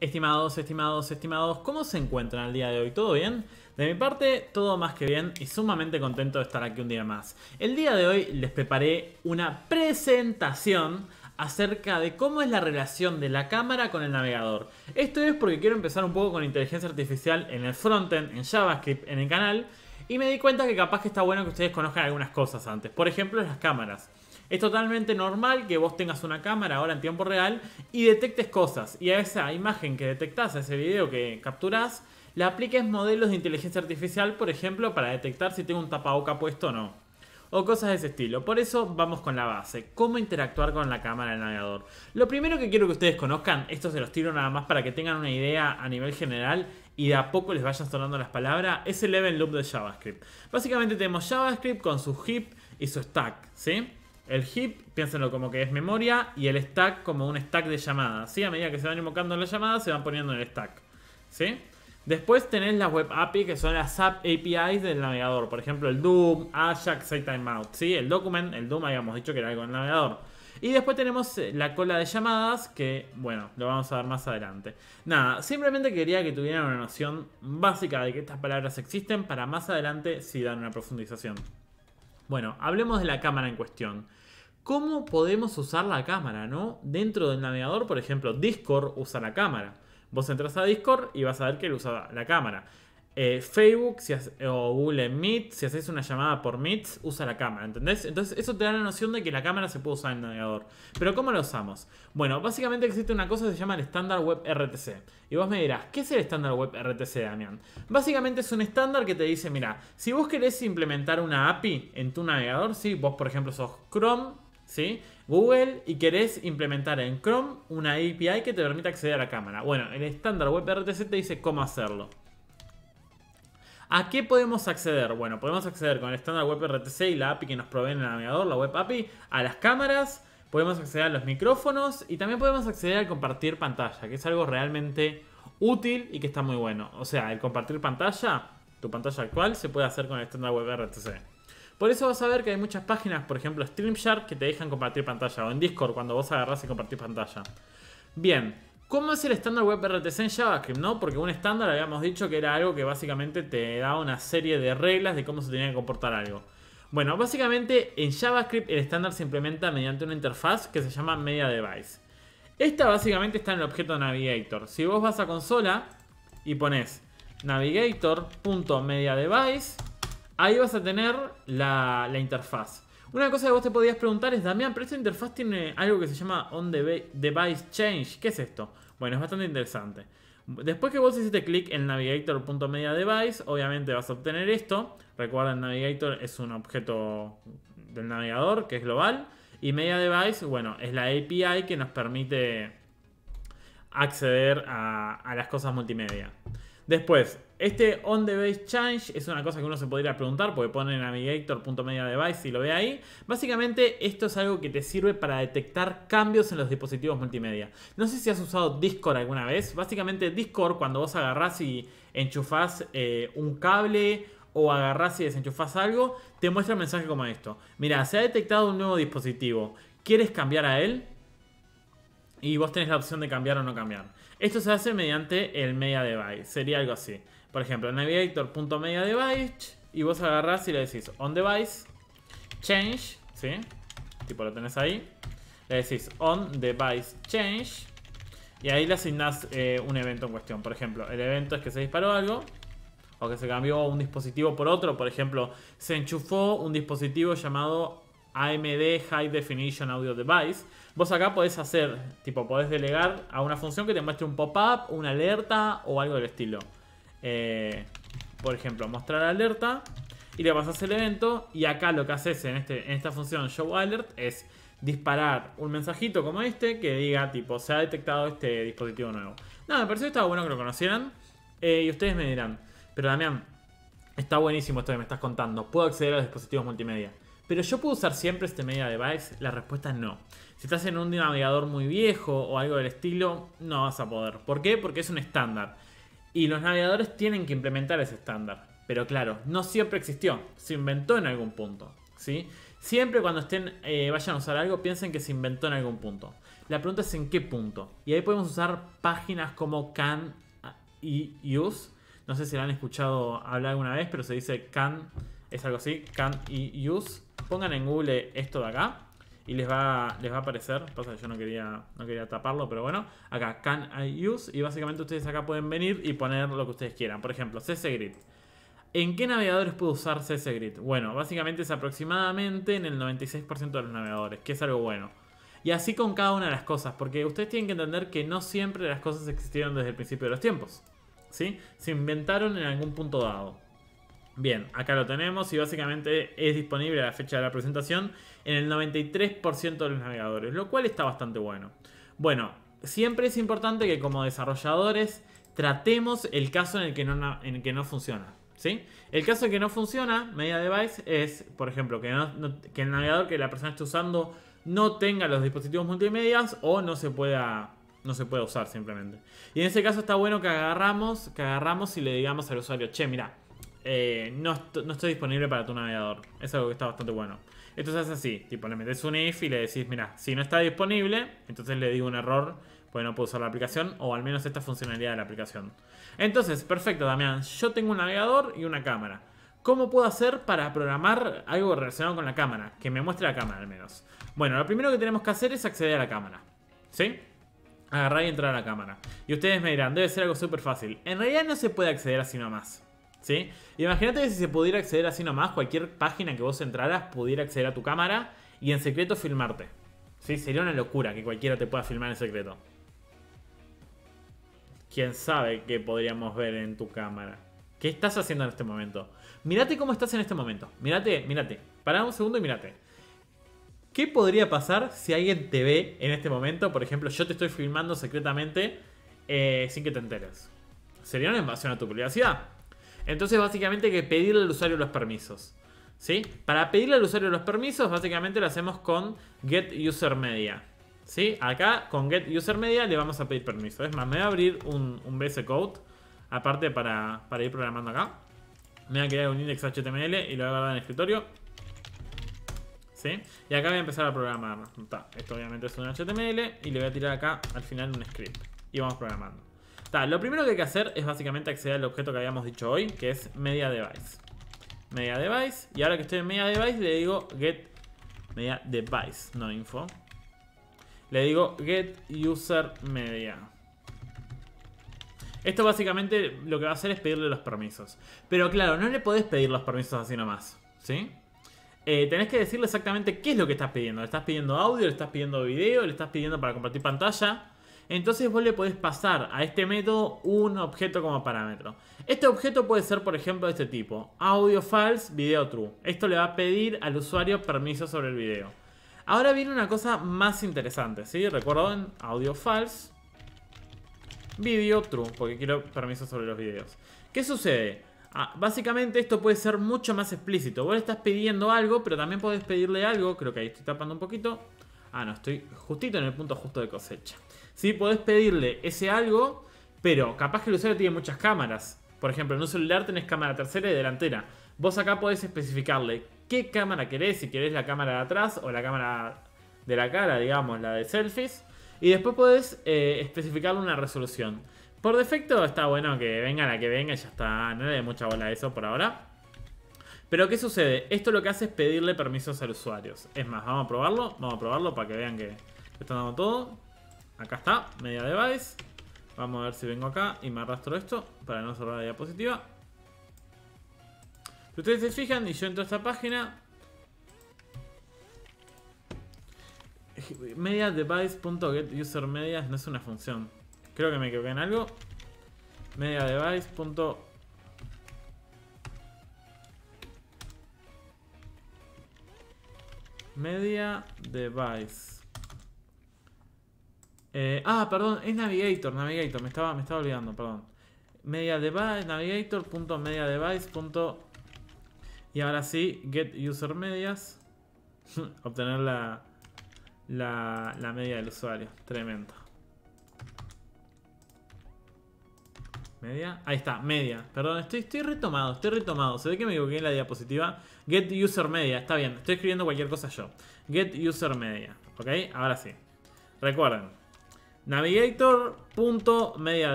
Estimados, estimados, estimados, ¿cómo se encuentran el día de hoy? ¿Todo bien? De mi parte, todo más que bien y sumamente contento de estar aquí un día más. El día de hoy les preparé una presentación acerca de cómo es la relación de la cámara con el navegador. Esto es porque quiero empezar un poco con inteligencia artificial en el frontend, en JavaScript, en el canal, y me di cuenta que capaz que está bueno que ustedes conozcan algunas cosas antes. Por ejemplo, las cámaras. Es totalmente normal que vos tengas una cámara ahora en tiempo real y detectes cosas. Y a esa imagen que detectás, a ese video que capturás, la apliques modelos de inteligencia artificial, por ejemplo, para detectar si tengo un tapaboca puesto o no. O cosas de ese estilo. Por eso vamos con la base. ¿Cómo interactuar con la cámara del navegador? Lo primero que quiero que ustedes conozcan, esto se los tiro nada más para que tengan una idea a nivel general y de a poco les vayan sonando las palabras, es el event loop de JavaScript. Básicamente tenemos JavaScript con su heap y su stack, ¿sí? El heap, piénsenlo como que es memoria, y el stack como un stack de llamadas. ¿sí? A medida que se van invocando las llamadas, se van poniendo en el stack. ¿sí? Después tenés las web API, que son las app APIs del navegador. Por ejemplo, el Doom, Ajax, Timeout. ¿sí? El document, el Doom habíamos dicho que era algo del navegador. Y después tenemos eh, la cola de llamadas, que bueno, lo vamos a ver más adelante. Nada, simplemente quería que tuvieran una noción básica de que estas palabras existen para más adelante si dan una profundización. Bueno, hablemos de la cámara en cuestión cómo podemos usar la cámara, ¿no? Dentro del navegador, por ejemplo, Discord usa la cámara. Vos entras a Discord y vas a ver que él usa la cámara. Eh, Facebook o Google Meet, si haces una llamada por Meet, usa la cámara, ¿entendés? Entonces eso te da la noción de que la cámara se puede usar en el navegador. Pero ¿cómo lo usamos? Bueno, básicamente existe una cosa que se llama el estándar web RTC. Y vos me dirás, ¿qué es el estándar web RTC, Damián? Básicamente es un estándar que te dice, mira, si vos querés implementar una API en tu navegador, si vos por ejemplo sos Chrome, Google y querés implementar en Chrome una API que te permita acceder a la cámara. Bueno, el estándar WebRTC te dice cómo hacerlo. ¿A qué podemos acceder? Bueno, podemos acceder con el estándar WebRTC y la API que nos provee en el navegador, la Web API, a las cámaras, podemos acceder a los micrófonos y también podemos acceder al compartir pantalla, que es algo realmente útil y que está muy bueno. O sea, el compartir pantalla, tu pantalla actual, se puede hacer con el estándar WebRTC. Por eso vas a ver que hay muchas páginas, por ejemplo StreamShark, que te dejan compartir pantalla, o en Discord cuando vos agarras y compartís pantalla. Bien, ¿cómo es el estándar web en JavaScript? No? Porque un estándar habíamos dicho que era algo que básicamente te daba una serie de reglas de cómo se tenía que comportar algo. Bueno, básicamente en JavaScript el estándar se implementa mediante una interfaz que se llama Media Device. Esta básicamente está en el objeto Navigator. Si vos vas a consola y pones navigator.mediadevice ahí vas a tener la, interfaz. Una cosa que vos te podías preguntar es, Damián, pero esta interfaz tiene algo que se llama On Device Change. ¿Qué es esto? Bueno, es bastante interesante. Después que vos hiciste clic en navigator.mediadevice, obviamente vas a obtener esto. Recuerda, el navigator es un objeto del navegador que es global. Y MediaDevice, bueno, es la API que nos permite acceder a las cosas multimedia. Después, este On The Change es una cosa que uno se podría preguntar porque pone navigator.mediadevice y lo ve ahí. Básicamente esto es algo que te sirve para detectar cambios en los dispositivos multimedia. No sé si has usado Discord alguna vez. Básicamente Discord cuando vos agarrás y enchufás eh, un cable o agarrás y desenchufás algo, te muestra un mensaje como esto. Mira, se ha detectado un nuevo dispositivo. ¿Quieres cambiar a él? Y vos tenés la opción de cambiar o no cambiar. Esto se hace mediante el Media Device. Sería algo así. Por ejemplo, device y vos agarrás y le decís on device, change, ¿sí? Tipo lo tenés ahí. Le decís on device change y ahí le asignás eh, un evento en cuestión. Por ejemplo, el evento es que se disparó algo o que se cambió un dispositivo por otro. Por ejemplo, se enchufó un dispositivo llamado AMD High Definition Audio Device. Vos acá podés hacer, tipo, podés delegar a una función que te muestre un pop-up, una alerta o algo del estilo. Eh, por ejemplo, mostrar alerta y le pasas el evento. Y acá lo que haces este, en, esta función show alert es disparar un mensajito como este que diga tipo se ha detectado este dispositivo nuevo. Nada, me pareció que estaba bueno que lo conocieran. Eh, y ustedes me dirán, pero Damián, está buenísimo esto que me estás contando. ¿Puedo acceder a los dispositivos multimedia? Pero yo puedo usar siempre este media device? La respuesta es no. Si estás en un navegador muy viejo o algo del estilo, no vas a poder. ¿Por qué? Porque es un estándar. Y los navegadores tienen que implementar ese estándar. Pero claro, no siempre existió, se inventó en algún punto. ¿sí? Siempre cuando estén, eh, vayan a usar algo, piensen que se inventó en algún punto. La pregunta es en qué punto. Y ahí podemos usar páginas como can y use. No sé si la han escuchado hablar alguna vez, pero se dice can, es algo así, can y use. Pongan en Google esto de acá y les va, les va a aparecer. Pasa que yo no quería, no quería taparlo, pero bueno. Acá, can I use. Y básicamente ustedes acá pueden venir y poner lo que ustedes quieran. Por ejemplo, CC Grid. ¿En qué navegadores puedo usar CC Grid? Bueno, básicamente es aproximadamente en el 96% de los navegadores, que es algo bueno. Y así con cada una de las cosas, porque ustedes tienen que entender que no siempre las cosas existieron desde el principio de los tiempos. ¿Sí? Se inventaron en algún punto dado. Bien, acá lo tenemos y básicamente es disponible a la fecha de la presentación en el 93% de los navegadores, lo cual está bastante bueno. Bueno, siempre es importante que como desarrolladores tratemos el caso en el que no, en que no funciona. ¿sí? El caso en que no funciona, media device, es, por ejemplo, que, el navegador que la persona está usando no tenga los dispositivos multimedias o no se pueda no se usar simplemente. Y en ese caso está bueno que agarramos, que agarramos y le digamos al usuario, che, mira, eh, no, estoy disponible para tu navegador. Es algo que está bastante bueno. Esto se así, tipo le metes un if y le decís, mira, si no está disponible, entonces le digo un error, pues no puedo usar la aplicación, o al menos esta funcionalidad de la aplicación. Entonces, perfecto, Damián, yo tengo un navegador y una cámara. ¿Cómo puedo hacer para programar algo relacionado con la cámara? Que me muestre la cámara al menos. Bueno, lo primero que tenemos que hacer es acceder a la cámara. ¿Sí? Agarrar y entrar a la cámara. Y ustedes me dirán, debe ser algo súper fácil. En realidad no se puede acceder así nomás. ¿Sí? Imagínate que si se pudiera acceder así nomás, cualquier página que vos entraras pudiera acceder a tu cámara y en secreto filmarte. ¿Sí? Sería una locura que cualquiera te pueda filmar en secreto. ¿Quién sabe qué podríamos ver en tu cámara? ¿Qué estás haciendo en este momento? Mírate cómo estás en este momento. Mírate, mírate. Pará un segundo y mírate. ¿Qué podría pasar si alguien te ve en este momento? Por ejemplo, yo te estoy filmando secretamente eh, sin que te enteres. ¿Sería una invasión a tu privacidad? Entonces básicamente hay que pedirle al usuario los permisos. ¿Sí? Para pedirle al usuario los permisos básicamente lo hacemos con getUserMedia. ¿Sí? Acá con getUserMedia le vamos a pedir permiso. Es más, me voy a abrir un, un code aparte para, ir programando acá. Me voy a crear un index HTML y lo voy a guardar en el escritorio. ¿Sí? Y acá voy a empezar a programar. esto obviamente es un HTML y le voy a tirar acá al final un script. Y vamos programando lo primero que hay que hacer es básicamente acceder al objeto que habíamos dicho hoy, que es MediaDevice. MediaDevice, Y ahora que estoy en MediaDevice le digo get media no info. Le digo get user media. Esto básicamente lo que va a hacer es pedirle los permisos. Pero claro, no le podés pedir los permisos así nomás. ¿Sí? Eh, tenés que decirle exactamente qué es lo que estás pidiendo. ¿Le estás pidiendo audio? ¿Le estás pidiendo video? ¿Le estás pidiendo para compartir pantalla? Entonces vos le podés pasar a este método un objeto como parámetro. Este objeto puede ser, por ejemplo, de este tipo. Audio false, video true. Esto le va a pedir al usuario permiso sobre el video. Ahora viene una cosa más interesante, ¿sí? Recuerden, audio false, video true, porque quiero permiso sobre los videos. ¿Qué sucede? Ah, básicamente esto puede ser mucho más explícito. Vos le estás pidiendo algo, pero también podés pedirle algo. Creo que ahí estoy tapando un poquito. Ah, no, estoy justito en el punto justo de cosecha. Si Podés pedirle ese algo, pero capaz que el usuario tiene muchas cámaras. Por ejemplo, en un celular tenés cámara tercera y delantera. Vos acá podés especificarle qué cámara querés, si querés la cámara de atrás o la cámara de la cara, digamos, la de selfies. Y después podés eh, especificarle una resolución. Por defecto está bueno que venga la que venga, ya está, no le mucha bola a eso por ahora. Pero ¿qué sucede? Esto lo que hace es pedirle permisos al usuario. Es más, vamos a probarlo, vamos a probarlo para que vean que está dando todo. Acá está, media device. Vamos a ver si vengo acá y me arrastro esto para no cerrar la diapositiva. Si ustedes se fijan y yo entro a esta página. Media device.getUserMedias no es una función. Creo que me equivoqué en algo. Media device. Media device. Eh, ah, perdón, es Navigator, Navigator, me estaba, me estaba olvidando, perdón. Media device, device Y ahora sí, get user medias. Obtener la, la, media del usuario. Tremendo. Media. Ahí está, media. Perdón, estoy, estoy retomado, estoy retomado. Se ve que me equivoqué en la diapositiva. Get user media, está bien. Estoy escribiendo cualquier cosa yo. Get user media. ¿Ok? Ahora sí. Recuerden,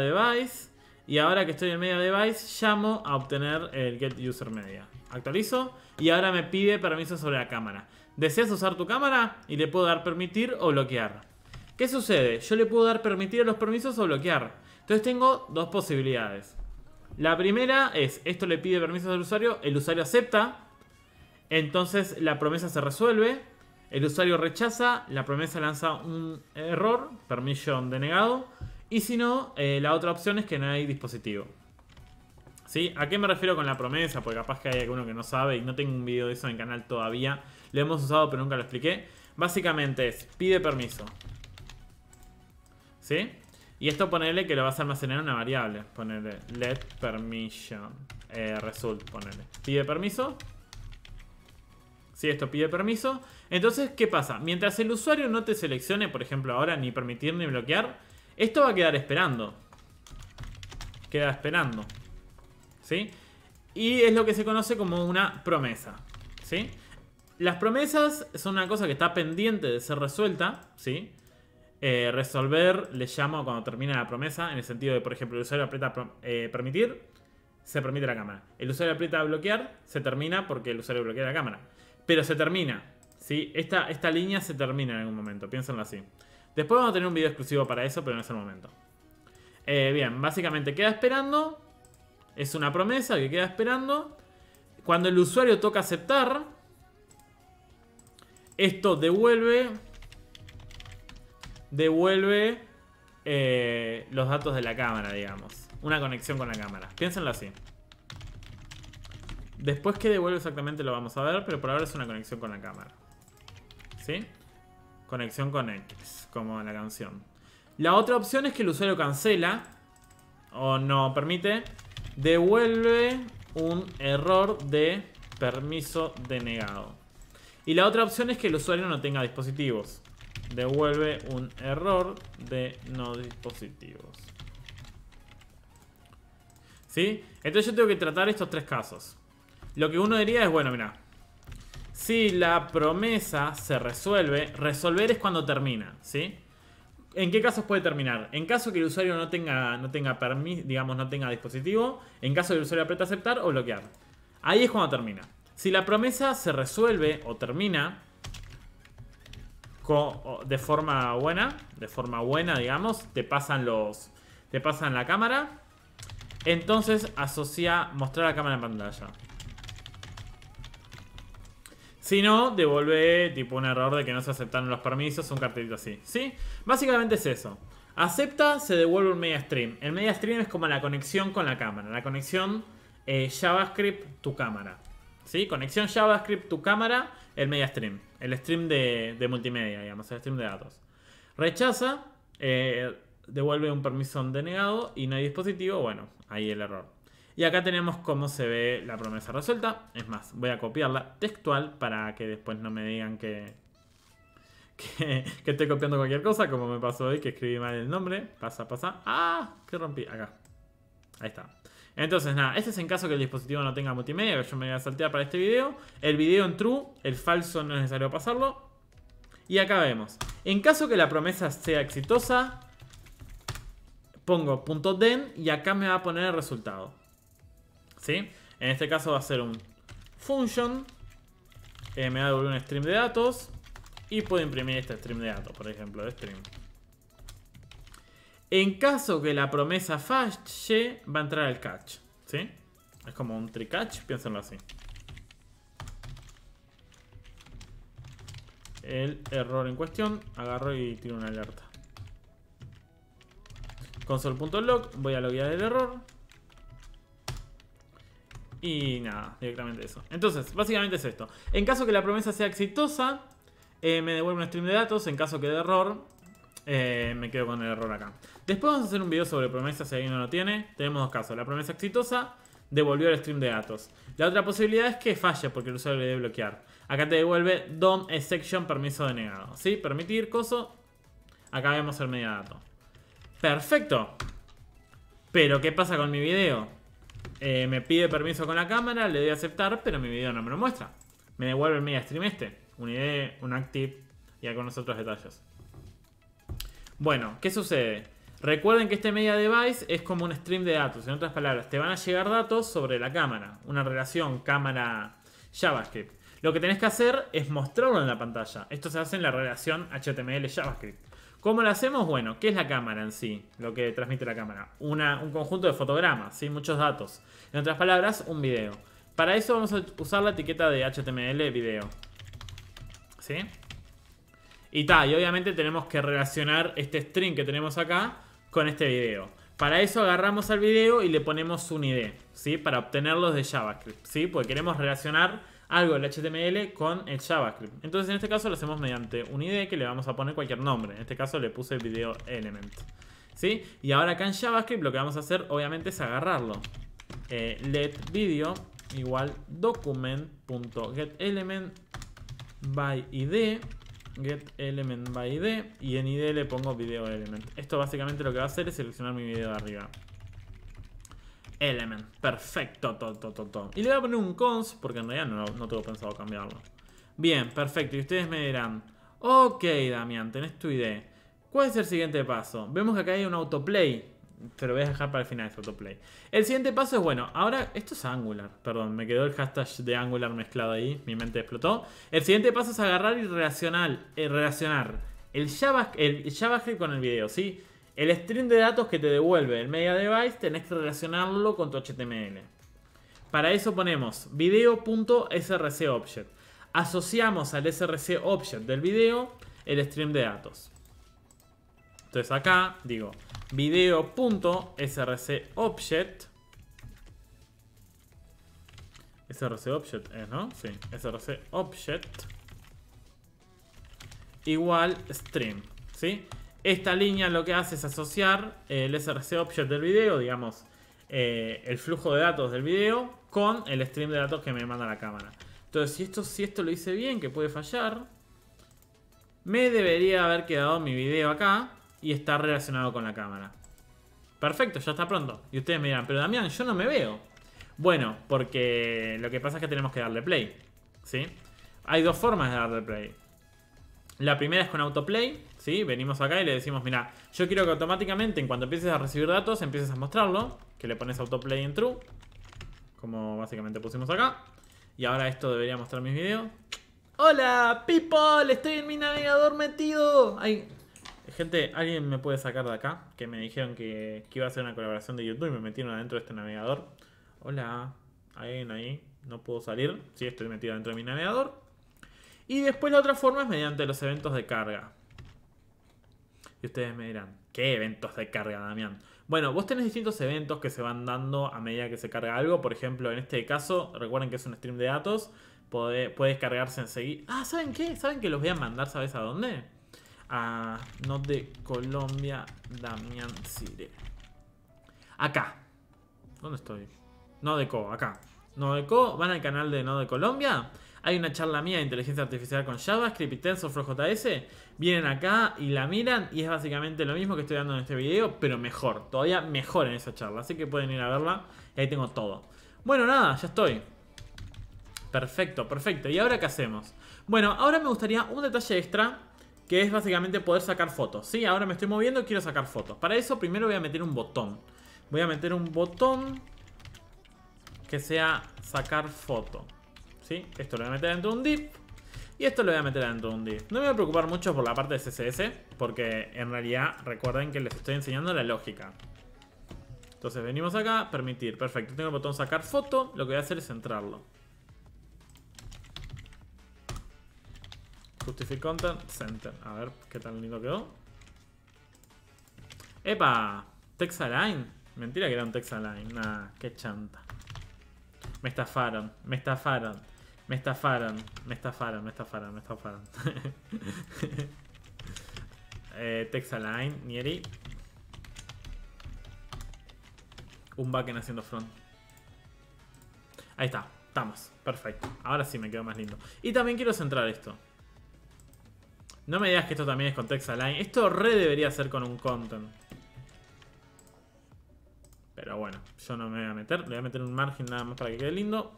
device y ahora que estoy en media device llamo a obtener el get user media. Actualizo y ahora me pide permiso sobre la cámara. ¿Deseas usar tu cámara? Y le puedo dar permitir o bloquear. ¿Qué sucede? Yo le puedo dar permitir a los permisos o bloquear. Entonces tengo dos posibilidades. La primera es, esto le pide permisos al usuario, el usuario acepta, entonces la promesa se resuelve el usuario rechaza, la promesa lanza un error, permission denegado. Y si no, eh, la otra opción es que no hay dispositivo. ¿Sí? ¿A qué me refiero con la promesa? Porque capaz que hay alguno que no sabe y no tengo un video de eso en el canal todavía. Lo hemos usado pero nunca lo expliqué. Básicamente es, pide permiso. ¿Sí? Y esto ponerle que lo vas a almacenar en una variable. Ponerle let permission eh, result, ponerle. Pide permiso. Si sí, esto pide permiso. Entonces, ¿qué pasa? Mientras el usuario no te seleccione, por ejemplo, ahora ni permitir ni bloquear, esto va a quedar esperando. Queda esperando. ¿Sí? Y es lo que se conoce como una promesa. ¿Sí? Las promesas son una cosa que está pendiente de ser resuelta. ¿Sí? Eh, resolver le llamo cuando termina la promesa, en el sentido de, por ejemplo, el usuario aprieta eh, permitir, se permite la cámara. El usuario aprieta bloquear, se termina porque el usuario bloquea la cámara. Pero se termina. Esta, línea se termina en algún momento, piénsenlo así. Después vamos a tener un video exclusivo para eso, pero no es el momento. Eh, bien, básicamente queda esperando. Es una promesa que queda esperando. Cuando el usuario toca aceptar, esto devuelve, devuelve eh, los datos de la cámara, digamos. Una conexión con la cámara. Piénsenlo así. Después que devuelve exactamente lo vamos a ver, pero por ahora es una conexión con la cámara. ¿sí? Conexión con X, como en la canción. La otra opción es que el usuario cancela o no permite, devuelve un error de permiso denegado. Y la otra opción es que el usuario no tenga dispositivos. Devuelve un error de no dispositivos. ¿Sí? Entonces yo tengo que tratar estos tres casos. Lo que uno diría es, bueno, mira, si la promesa se resuelve, resolver es cuando termina, ¿sí? ¿En qué casos puede terminar? En caso que el usuario no tenga, no tenga digamos, no tenga dispositivo, en caso que el usuario aprieta aceptar o bloquear. Ahí es cuando termina. Si la promesa se resuelve o termina de forma buena, de forma buena, digamos, te pasan los te pasan la cámara, entonces asocia mostrar la cámara en pantalla. Si no, devuelve tipo un error de que no se aceptaron los permisos, un cartelito así. ¿Sí? Básicamente es eso. Acepta, se devuelve un media stream. El media stream es como la conexión con la cámara. La conexión eh, JavaScript, tu cámara. ¿Sí? Conexión JavaScript, tu cámara, el media stream. El stream de, multimedia, digamos, el stream de datos. Rechaza, eh, devuelve un permiso denegado y no hay dispositivo. Bueno, ahí el error. Y acá tenemos cómo se ve la promesa resuelta. Es más, voy a copiarla textual para que después no me digan que, que, estoy copiando cualquier cosa, como me pasó hoy que escribí mal el nombre. Pasa, pasa. ¡Ah! Que rompí. Acá. Ahí está. Entonces, nada, este es en caso que el dispositivo no tenga multimedia, que yo me voy a saltear para este video. El video en true, el falso no es necesario pasarlo. Y acá vemos. En caso que la promesa sea exitosa, pongo .den y acá me va a poner el resultado. En este caso va a ser un function. Eh, me va a devolver un stream de datos. Y puedo imprimir este stream de datos, por ejemplo, de stream. En caso que la promesa falle, va a entrar el catch. ¿Sí? Es como un catch, piénsenlo así. El error en cuestión, agarro y tiro una alerta. Console.log, voy a loguear el error. Y nada, directamente eso. Entonces, básicamente es esto. En caso que la promesa sea exitosa, eh, me devuelve un stream de datos. En caso que de error, eh, me quedo con el error acá. Después vamos a hacer un video sobre promesas si alguien no lo tiene. Tenemos dos casos. La promesa exitosa devolvió el stream de datos. La otra posibilidad es que falle porque el usuario le debe bloquear. Acá te devuelve DOM exception permiso denegado. ¿Sí? Permitir, coso. Acá vemos el dato Perfecto. Pero, ¿qué pasa con mi video? Eh, me pide permiso con la cámara, le doy a aceptar, pero mi video no me lo muestra. Me devuelve el media stream este. Un ID, un active, y con otros detalles. Bueno, ¿qué sucede? Recuerden que este media device es como un stream de datos. En otras palabras, te van a llegar datos sobre la cámara. Una relación cámara-JavaScript. Lo que tenés que hacer es mostrarlo en la pantalla. Esto se hace en la relación HTML-JavaScript. ¿Cómo lo hacemos? Bueno, ¿qué es la cámara en sí? Lo que transmite la cámara. un conjunto de fotogramas, ¿sí? muchos datos. En otras palabras, un video. Para eso vamos a usar la etiqueta de HTML video. ¿Sí? Y tal y obviamente tenemos que relacionar este string que tenemos acá con este video. Para eso agarramos al video y le ponemos un ID, ¿sí? Para obtenerlos de JavaScript, ¿sí? Porque queremos relacionar algo el HTML con el JavaScript. Entonces en este caso lo hacemos mediante un ID que le vamos a poner cualquier nombre. En este caso le puse video element. ¿Sí? Y ahora acá en JavaScript lo que vamos a hacer obviamente es agarrarlo. Eh, let video igual document.getElement by get by id y en id le pongo video element. Esto básicamente lo que va a hacer es seleccionar mi video de arriba element. Perfecto, to, to, todo Y le voy a poner un cons, porque en realidad no, tengo pensado cambiarlo. Bien, perfecto. Y ustedes me dirán, ok, Damián, tenés tu idea. ¿Cuál es el siguiente paso? Vemos que acá hay un autoplay. Te lo voy a dejar para el final ese autoplay. El siguiente paso es, bueno, ahora, esto es Angular, perdón, me quedó el hashtag de Angular mezclado ahí, mi mente explotó. El siguiente paso es agarrar y relacionar, eh, relacionar el, el JavaScript con el video, ¿sí? sí el stream de datos que te devuelve el media device tenés que relacionarlo con tu HTML. Para eso ponemos video.srcObject Asociamos al srcObject del video el stream de datos. Entonces acá digo video.srcObject srcObject es, ¿eh, ¿no? Sí, srcObject igual stream, ¿sí? Esta línea lo que hace es asociar eh, el src object del video, digamos, eh, el flujo de datos del video con el stream de datos que me manda la cámara. Entonces, si esto, si esto lo hice bien, que puede fallar, me debería haber quedado mi video acá y estar relacionado con la cámara. Perfecto, ya está pronto. Y ustedes me dirán, pero Damián, yo no me veo. Bueno, porque lo que pasa es que tenemos que darle play. ¿Sí? Hay dos formas de darle play. La primera es con autoplay, Venimos acá y le decimos, mira, yo quiero que automáticamente, en cuanto empieces a recibir datos, empieces a mostrarlo. Que le pones autoplay en true, como básicamente pusimos acá. Y ahora esto debería mostrar mis videos. ¡Hola, people! Estoy en mi navegador metido. gente, ¿alguien me puede sacar de acá? Que me dijeron que, iba a hacer una colaboración de YouTube y me metieron adentro de este navegador. Hola, ¿alguien ahí? No puedo salir. Sí, estoy metido dentro de mi navegador. Y después la otra forma es mediante los eventos de carga ustedes me dirán, ¿qué eventos de carga, Damián? Bueno, vos tenés distintos eventos que se van dando a medida que se carga algo. Por ejemplo, en este caso, recuerden que es un stream de datos. Puede, puedes cargarse enseguida. Ah, ¿saben qué? ¿Saben que los voy a mandar, ¿sabes a dónde? A de Colombia, Damián Cire. Acá. ¿Dónde estoy? No, de Co, acá. Nodeco, van al canal de de Colombia. Hay una charla mía de inteligencia artificial con JavaScript y TensorFlow.js. Vienen acá y la miran y es básicamente lo mismo que estoy dando en este video, pero mejor. Todavía mejor en esa charla. Así que pueden ir a verla. Y ahí tengo todo. Bueno, nada, ya estoy. Perfecto, perfecto. ¿Y ahora qué hacemos? Bueno, ahora me gustaría un detalle extra que es básicamente poder sacar fotos. Sí, ahora me estoy moviendo y quiero sacar fotos. Para eso primero voy a meter un botón. Voy a meter un botón que sea sacar foto. ¿Sí? Esto lo voy a meter dentro de un div. Y esto lo voy a meter dentro de un div. No me voy a preocupar mucho por la parte de CSS. Porque en realidad recuerden que les estoy enseñando la lógica. Entonces venimos acá, permitir. Perfecto, tengo el botón sacar foto. Lo que voy a hacer es centrarlo. Justify content, center. A ver qué tan lindo quedó. ¡Epa! Text-align. Mentira que era un text-align, Nah, qué chanta. Me estafaron, me estafaron, me estafaron, me estafaron, me estafaron, me estafaron. eh, Texaline, Nieri. Un backen haciendo front. Ahí está, estamos, perfecto. Ahora sí me quedo más lindo. Y también quiero centrar esto. No me digas que esto también es con Texaline. Esto re debería ser con un content. Pero bueno, yo no me voy a meter. Le voy a meter un margen nada más para que quede lindo.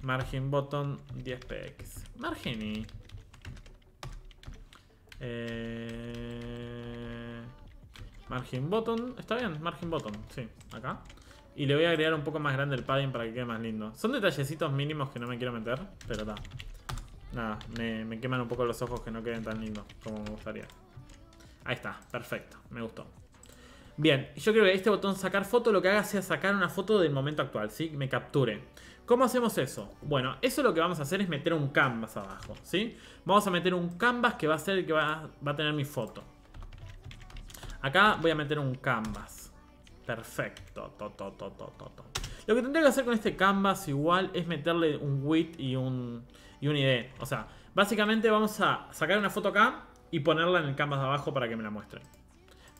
Margin button 10 px. Margen y... Eh, margin button. Está bien, margin button. Sí, acá. Y le voy a agregar un poco más grande el padding para que quede más lindo. Son detallecitos mínimos que no me quiero meter, pero da Nada, me queman un poco los ojos que no queden tan lindos como me gustaría. Ahí está, perfecto, me gustó. Bien, yo creo que este botón sacar foto lo que haga sea sacar una foto del momento actual, ¿sí? Me capture. ¿Cómo hacemos eso? Bueno, eso lo que vamos a hacer es meter un canvas abajo, ¿sí? Vamos a meter un canvas que va a ser el que va, a tener mi foto. Acá voy a meter un canvas. Perfecto. toto, toto, lo que tendría que hacer con este canvas igual es meterle un width y un, y un ID. O sea, básicamente vamos a sacar una foto acá y ponerla en el canvas de abajo para que me la muestre.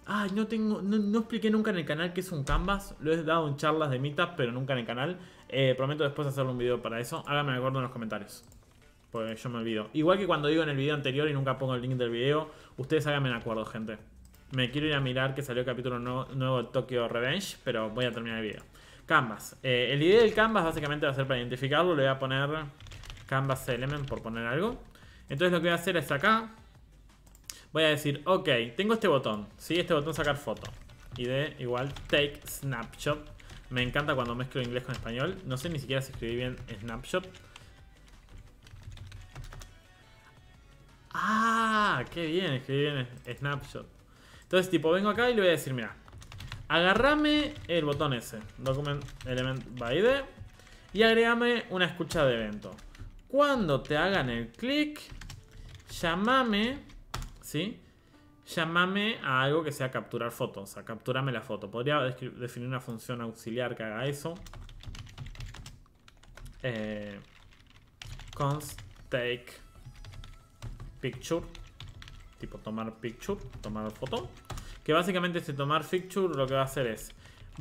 Ay, ah, no tengo. No, expliqué nunca en el canal que es un canvas. Lo he dado en charlas de mitad pero nunca en el canal. Eh, prometo después hacer un video para eso. Háganme acuerdo en los comentarios. Porque yo me olvido. Igual que cuando digo en el video anterior y nunca pongo el link del video, ustedes háganme de acuerdo, gente. Me quiero ir a mirar que salió el capítulo nuevo de Tokyo Revenge, pero voy a terminar el video. Canvas. Eh, el idea del canvas básicamente va a ser para identificarlo. Le voy a poner canvas element por poner algo. Entonces lo que voy a hacer es acá. Voy a decir, ok, tengo este botón, ¿sí? Este botón sacar foto. Y de igual, take snapshot. Me encanta cuando mezclo inglés con español. No sé ni siquiera si escribí bien snapshot. Ah, qué bien, escribí bien snapshot. Entonces, tipo, vengo acá y le voy a decir, mira, agarrame el botón ese, document element by ID, y agregame una escucha de evento. Cuando te hagan el clic, llamame ¿sí? Llámame a algo que sea capturar fotos, o sea, la foto. Podría definir una función auxiliar que haga eso. Eh, const take picture, tipo tomar picture, tomar foto. Que básicamente este tomar picture lo que va a hacer es,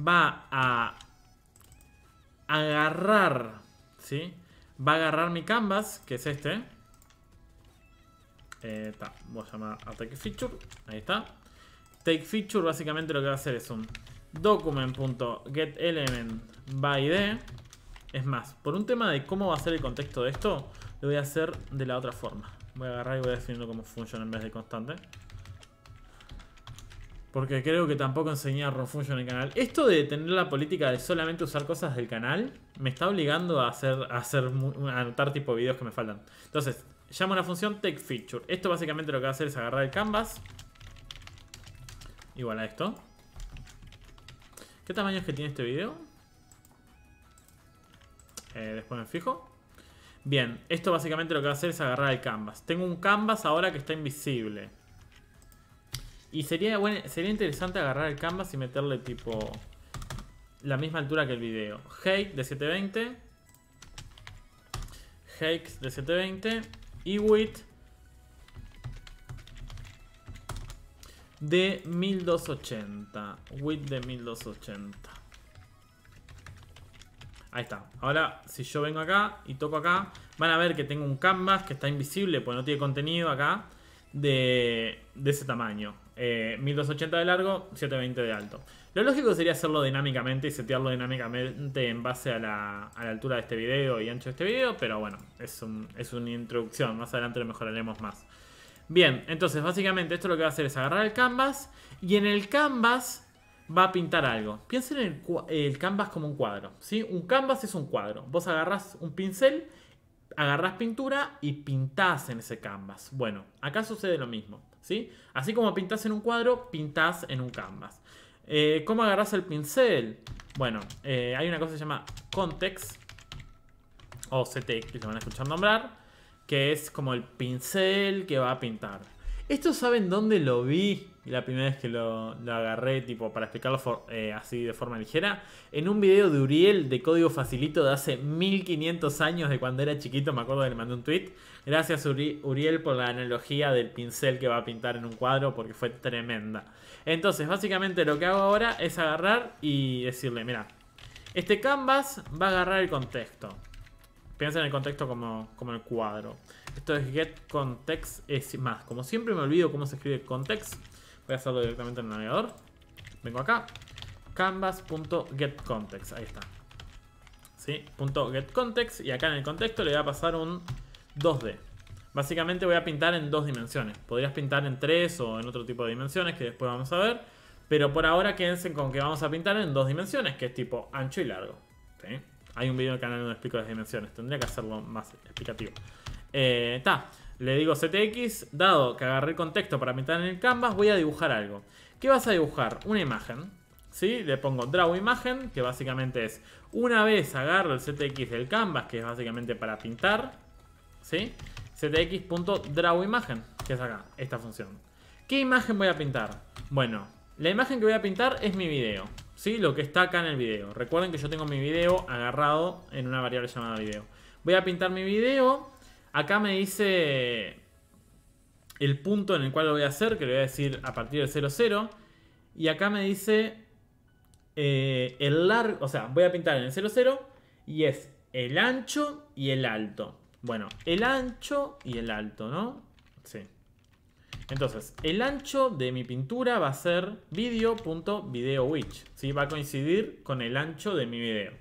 va a agarrar, ¿sí? Va a agarrar mi canvas, que es este, eh, voy a llamar a Take Feature. Ahí está. Take Feature básicamente lo que va a hacer es un document.getElement by Es más, por un tema de cómo va a ser el contexto de esto, lo voy a hacer de la otra forma. Voy a agarrar y voy a definirlo como function en vez de constante. Porque creo que tampoco enseñé a function en el canal. Esto de tener la política de solamente usar cosas del canal me está obligando a hacer, a hacer anotar tipo videos que me faltan. Entonces, Llamo a la función feature. Esto básicamente lo que va a hacer es agarrar el canvas. Igual a esto. ¿Qué tamaño es que tiene este video? Eh, después me fijo. Bien, esto básicamente lo que va a hacer es agarrar el canvas. Tengo un canvas ahora que está invisible. Y sería, sería interesante agarrar el canvas y meterle tipo la misma altura que el video. Hake de 720. Hake de 720. Y width de 1280. Width de 1280. Ahí está. Ahora, si yo vengo acá y toco acá, van a ver que tengo un canvas que está invisible, pues no tiene contenido acá, de, ese tamaño. 1280 eh, de largo, 720 de alto. Lo lógico sería hacerlo dinámicamente y setearlo dinámicamente en base a la, altura de este video y ancho de este video, pero bueno, es, una introducción, más adelante lo mejoraremos más. Bien, entonces básicamente esto lo que va a hacer es agarrar el canvas y en el canvas va a pintar algo. Piensen en el, canvas como un cuadro, ¿sí? Un canvas es un cuadro. Vos agarrás un pincel, agarrás pintura y pintás en ese canvas. Bueno, acá sucede lo mismo, ¿sí? Así como pintás en un cuadro, pintás en un canvas. Eh, ¿Cómo agarras el pincel? Bueno, eh, hay una cosa que se llama context, o CTX, que se van a escuchar nombrar, que es como el pincel que va a pintar. Esto saben dónde lo vi la primera vez que lo, agarré, tipo, para explicarlo eh, así de forma ligera, en un video de Uriel de código facilito de hace 1500 años, de cuando era chiquito, me acuerdo que le mandé un tweet. Gracias Uriel por la analogía del pincel que va a pintar en un cuadro, porque fue tremenda. Entonces, básicamente lo que hago ahora es agarrar y decirle, mira, este canvas va a agarrar el contexto piensen en el contexto como, como el cuadro. Esto es get context es más. Como siempre me olvido cómo se escribe context. Voy a hacerlo directamente en el navegador. Vengo acá. Canvas.getContext. Ahí está. ¿Sí? .getContext. Y acá en el contexto le voy a pasar un 2D. Básicamente voy a pintar en dos dimensiones. Podrías pintar en tres o en otro tipo de dimensiones que después vamos a ver. Pero por ahora quédense con que vamos a pintar en dos dimensiones, que es tipo ancho y largo. ¿Sí? Hay un video en el canal donde explico las dimensiones. Tendría que hacerlo más explicativo. Está. Eh, le digo CTX, dado que agarré el contexto para pintar en el canvas, voy a dibujar algo. ¿Qué vas a dibujar? Una imagen. ¿Sí? Le pongo draw imagen, que básicamente es una vez agarro el CTX del canvas, que es básicamente para pintar. ¿Sí? CTX.drawImagen, que es acá, esta función. ¿Qué imagen voy a pintar? Bueno, la imagen que voy a pintar es mi video. ¿Sí? Lo que está acá en el video. Recuerden que yo tengo mi video agarrado en una variable llamada video. Voy a pintar mi video. Acá me dice el punto en el cual lo voy a hacer, que lo voy a decir a partir del 00. Y acá me dice eh, el largo, o sea, voy a pintar en el 00 y es el ancho y el alto. Bueno, el ancho y el alto, ¿no? Sí. Entonces, el ancho de mi pintura va a ser video.videowitch. ¿sí? Va a coincidir con el ancho de mi video.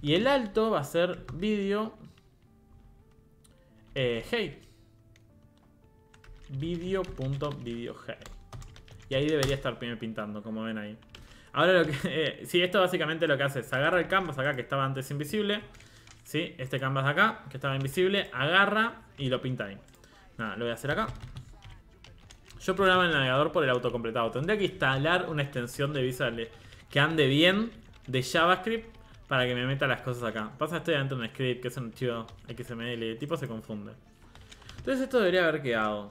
Y el alto va a ser video eh, video Y ahí debería estar pintando, como ven ahí. Ahora lo que... Eh, sí, esto básicamente lo que hace es agarra el canvas acá que estaba antes invisible. ¿sí? Este canvas acá, que estaba invisible, agarra y lo pinta ahí. Nada, lo voy a hacer acá. Yo programa el navegador por el autocompletado. Tendría que instalar una extensión de Visual que ande bien de JavaScript para que me meta las cosas acá. Pasa estoy dentro de un script que es un me XML, el tipo se confunde. Entonces esto debería haber quedado.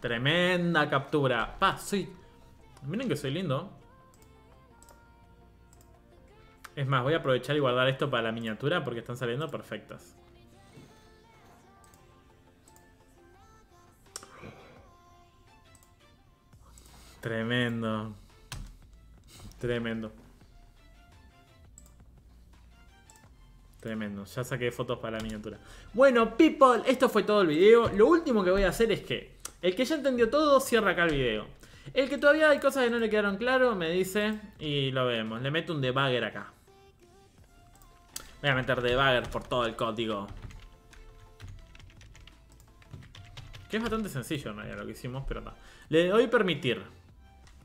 Tremenda captura. Pa, soy... Miren que soy lindo. Es más, voy a aprovechar y guardar esto para la miniatura porque están saliendo perfectas. Tremendo. Tremendo. Tremendo, ya saqué fotos para la miniatura. Bueno, people, esto fue todo el video. Lo último que voy a hacer es que el que ya entendió todo, cierra acá el video. El que todavía hay cosas que no le quedaron claras, me dice y lo vemos. Le meto un debugger acá. Voy a meter debugger por todo el código. Que es bastante sencillo no ya lo que hicimos, pero no. Le doy permitir.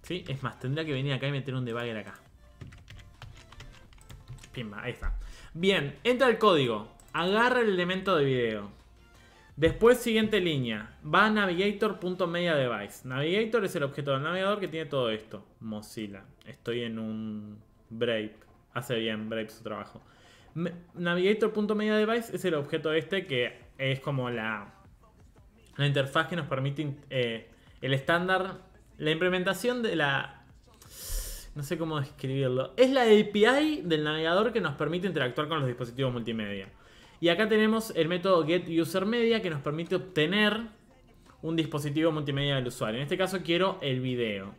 ¿Sí? Es más, tendría que venir acá y meter un debugger acá. Pimba, ahí está. Bien, entra el código. Agarra el elemento de video. Después, siguiente línea. Va a device. Navigator es el objeto del navegador que tiene todo esto. Mozilla. Estoy en un break. Hace bien Brave su trabajo. Navigator.mediadevice es el objeto este que es como la, la interfaz que nos permite eh, el estándar, la implementación de la... No sé cómo describirlo. Es la API del navegador que nos permite interactuar con los dispositivos multimedia. Y acá tenemos el método getUserMedia que nos permite obtener un dispositivo multimedia del usuario. En este caso quiero el video.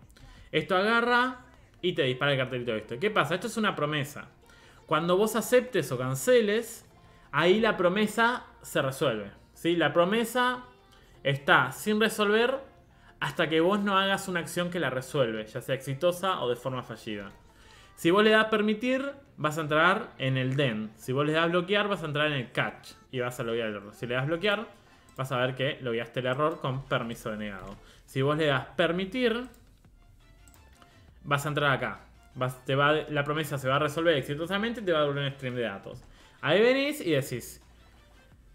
Esto agarra y te dispara el cartelito de esto. ¿Qué pasa? Esto es una promesa. Cuando vos aceptes o canceles, ahí la promesa se resuelve. ¿sí? La promesa está sin resolver hasta que vos no hagas una acción que la resuelve, ya sea exitosa o de forma fallida. Si vos le das permitir, vas a entrar en el den. Si vos le das bloquear, vas a entrar en el catch y vas a loguear el error. Si le das bloquear, vas a ver que logueaste el error con permiso denegado. Si vos le das permitir, vas a entrar acá va, la promesa se va a resolver exitosamente y te va a dar un stream de datos. Ahí venís y decís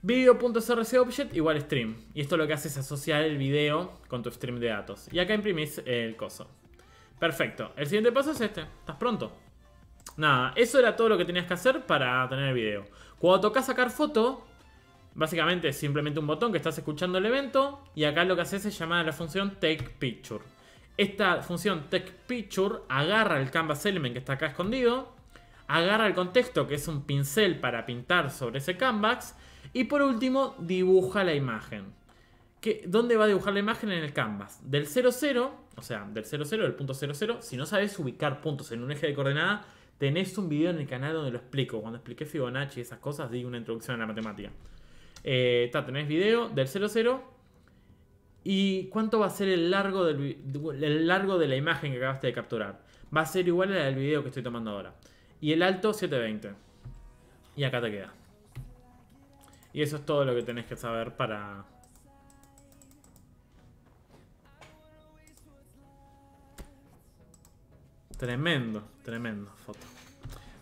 video.src_object igual stream. Y esto lo que hace es asociar el video con tu stream de datos. Y acá imprimís el coso. Perfecto. El siguiente paso es este. Estás pronto. Nada, eso era todo lo que tenías que hacer para tener el video. Cuando tocas sacar foto, básicamente es simplemente un botón que estás escuchando el evento y acá lo que haces es llamar a la función take picture. Esta función TechPicture agarra el canvas element que está acá escondido, agarra el contexto que es un pincel para pintar sobre ese canvas y por último dibuja la imagen. ¿Dónde va a dibujar la imagen? En el canvas. Del 00, o sea, del 00, del punto 0. si no sabes ubicar puntos en un eje de coordenada, tenés un video en el canal donde lo explico. Cuando expliqué Fibonacci y esas cosas, di una introducción a la matemática. Eh, tenés video del 00 ¿Y cuánto va a ser el largo, largo de la imagen que acabaste de capturar? Va a ser igual al video que estoy tomando ahora. Y el alto 720. Y acá te queda. Y eso es todo lo que tenés que saber para... Tremendo, tremendo foto.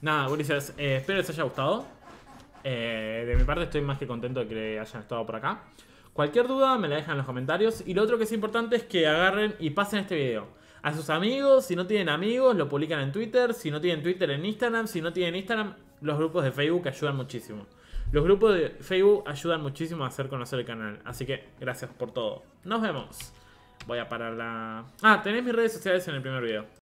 Nada, Ulises, Espero eh, espero les haya gustado. Eh, de mi parte estoy más que contento de que hayan estado por acá. Cualquier duda me la dejan en los comentarios. Y lo otro que es importante es que agarren y pasen este video. A sus amigos, si no tienen amigos, lo publican en Twitter. Si no tienen Twitter, en Instagram. Si no tienen Instagram, los grupos de Facebook ayudan muchísimo. Los grupos de Facebook ayudan muchísimo a hacer conocer el canal. Así que gracias por todo. Nos vemos. Voy a parar la... Ah, tenés mis redes sociales en el primer video.